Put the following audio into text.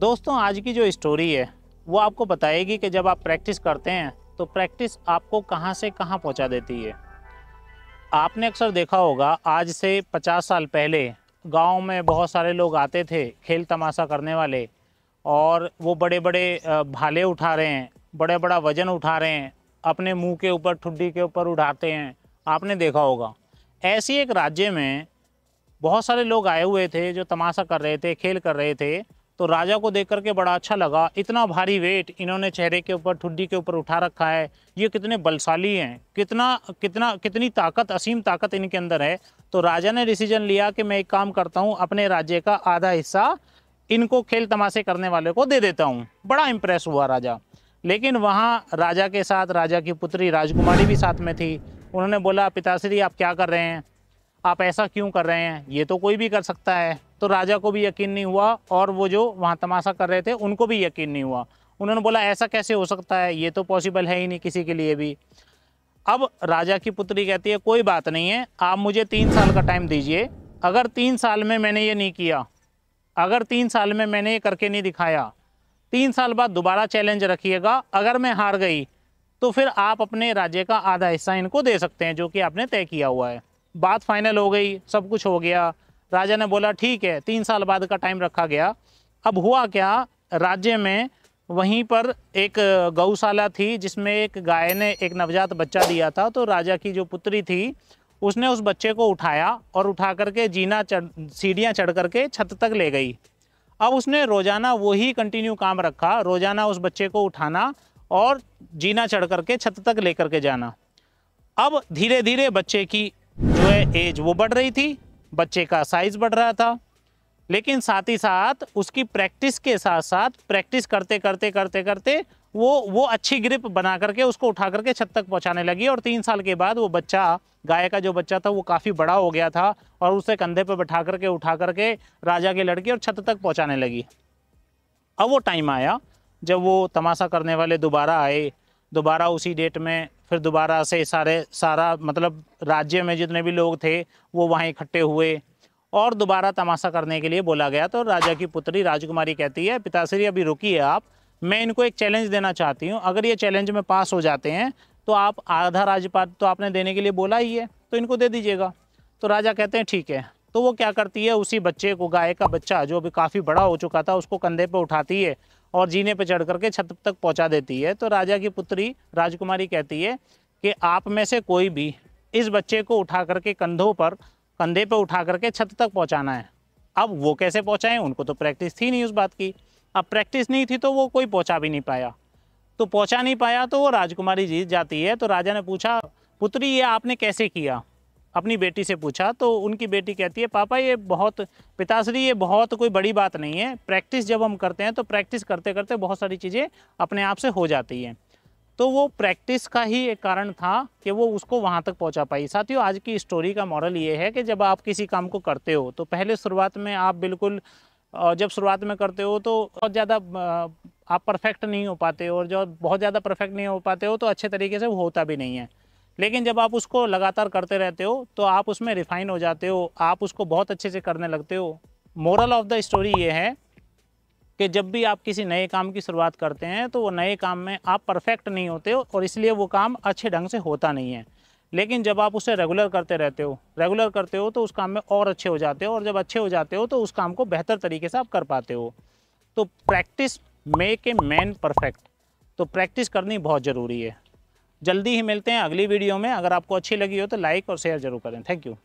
दोस्तों आज की जो स्टोरी है वो आपको बताएगी कि जब आप प्रैक्टिस करते हैं तो प्रैक्टिस आपको कहाँ से कहाँ पहुँचा देती है आपने अक्सर देखा होगा आज से 50 साल पहले गांव में बहुत सारे लोग आते थे खेल तमाशा करने वाले और वो बड़े बड़े भाले उठा रहे हैं बड़े बड़ा वजन उठा रहे हैं अपने मुंह के ऊपर ठुड्डी के ऊपर उठाते हैं आपने देखा होगा ऐसे एक राज्य में बहुत सारे लोग आए हुए थे जो तमाशा कर रहे थे खेल कर रहे थे तो राजा को देख करके बड़ा अच्छा लगा इतना भारी वेट इन्होंने चेहरे के ऊपर ठुड्डी के ऊपर उठा रखा है ये कितने बलशाली हैं कितना कितना कितनी ताकत असीम ताकत इनके अंदर है तो राजा ने डिसीजन लिया कि मैं एक काम करता हूँ अपने राज्य का आधा हिस्सा इनको खेल तमाशे करने वाले को दे देता हूँ बड़ा इम्प्रेस हुआ राजा लेकिन वहाँ राजा के साथ राजा की पुत्री राजकुमारी भी साथ में थी उन्होंने बोला पिताश्री आप क्या कर रहे हैं आप ऐसा क्यों कर रहे हैं ये तो कोई भी कर सकता है तो राजा को भी यकीन नहीं हुआ और वो जो वहाँ तमाशा कर रहे थे उनको भी यकीन नहीं हुआ उन्होंने बोला ऐसा कैसे हो सकता है ये तो पॉसिबल है ही नहीं किसी के लिए भी अब राजा की पुत्री कहती है कोई बात नहीं है आप मुझे तीन साल का टाइम दीजिए अगर तीन साल में मैंने ये नहीं किया अगर तीन साल में मैंने ये करके नहीं दिखाया तीन साल बाद दोबारा चैलेंज रखिएगा अगर मैं हार गई तो फिर आप अपने राज्य का आधा हिस्सा इनको दे सकते हैं जो कि आपने तय किया हुआ है बात फाइनल हो गई सब कुछ हो गया राजा ने बोला ठीक है तीन साल बाद का टाइम रखा गया अब हुआ क्या राज्य में वहीं पर एक गौशाला थी जिसमें एक गाय ने एक नवजात बच्चा दिया था तो राजा की जो पुत्री थी उसने उस बच्चे को उठाया और उठा करके जीना चढ़ सीढ़ियाँ चढ़ करके छत तक ले गई अब उसने रोज़ाना वही कंटिन्यू काम रखा रोज़ाना उस बच्चे को उठाना और जीना चढ़ करके छत तक ले करके जाना अब धीरे धीरे बच्चे की जो है एज वो बढ़ रही थी बच्चे का साइज़ बढ़ रहा था लेकिन साथ ही साथ उसकी प्रैक्टिस के साथ साथ प्रैक्टिस करते करते करते करते वो वो अच्छी ग्रिप बना करके उसको उठा करके छत तक पहुंचाने लगी और तीन साल के बाद वो बच्चा गाय का जो बच्चा था वो काफ़ी बड़ा हो गया था और उसे कंधे पर बैठा करके उठा करके राजा के लड़के और छत तक पहुँचाने लगी अब वो टाइम आया जब वो तमाशा करने वाले दोबारा आए दोबारा उसी डेट में फिर दोबारा से सारे सारा मतलब राज्य में जितने भी लोग थे वो वहाँ इकट्ठे हुए और दोबारा तमाशा करने के लिए बोला गया तो राजा की पुत्री राजकुमारी कहती है पिताश्री अभी है आप मैं इनको एक चैलेंज देना चाहती हूँ अगर ये चैलेंज में पास हो जाते हैं तो आप आधा राज्यपाल तो आपने देने के लिए बोला ही है तो इनको दे दीजिएगा तो राजा कहते हैं ठीक है तो वो क्या करती है उसी बच्चे को गाय का बच्चा जो अभी काफ़ी बड़ा हो चुका था उसको कंधे पर उठाती है और जीने पर चढ़ करके छत तक पहुँचा देती है तो राजा की पुत्री राजकुमारी कहती है कि आप में से कोई भी इस बच्चे को उठा करके कंधों पर कंधे पर उठा करके छत तक पहुंचाना है अब वो कैसे पहुंचाएं उनको तो प्रैक्टिस थी नहीं उस बात की अब प्रैक्टिस नहीं थी तो वो कोई पहुँचा भी नहीं पाया तो पहुँचा नहीं पाया तो वो राजकुमारी जीत जाती है तो राजा ने पूछा पुत्री ये आपने कैसे किया अपनी बेटी से पूछा तो उनकी बेटी कहती है पापा ये बहुत पिताश्री ये बहुत कोई बड़ी बात नहीं है प्रैक्टिस जब हम करते हैं तो प्रैक्टिस करते करते बहुत सारी चीज़ें अपने आप से हो जाती हैं तो वो प्रैक्टिस का ही एक कारण था कि वो उसको वहाँ तक पहुँचा पाई साथियों आज की स्टोरी का मॉडल ये है कि जब आप किसी काम को करते हो तो पहले शुरुआत में आप बिल्कुल जब शुरुआत में करते हो तो बहुत ज़्यादा आप परफेक्ट नहीं हो पाते और जब बहुत ज़्यादा परफेक्ट नहीं हो पाते हो तो अच्छे तरीके से होता भी नहीं है लेकिन जब आप उसको लगातार करते रहते हो तो आप उसमें रिफाइन हो जाते हो आप उसको बहुत अच्छे से करने लगते हो मोरल ऑफ द स्टोरी ये है कि जब भी आप किसी नए काम की शुरुआत करते हैं तो वो नए काम में आप परफेक्ट नहीं होते हो और इसलिए वो काम अच्छे ढंग से होता नहीं है लेकिन जब आप उसे रेगुलर करते रहते हो रेगुलर करते हो तो उस काम में और अच्छे हो जाते हो और जब अच्छे हो जाते हो तो उस काम को बेहतर तरीके से आप कर पाते हो तो practice make a man perfect तो प्रैक्टिस करनी बहुत ज़रूरी है जल्दी ही मिलते हैं अगली वीडियो में अगर आपको अच्छी लगी हो तो लाइक और शेयर जरूर करें थैंक यू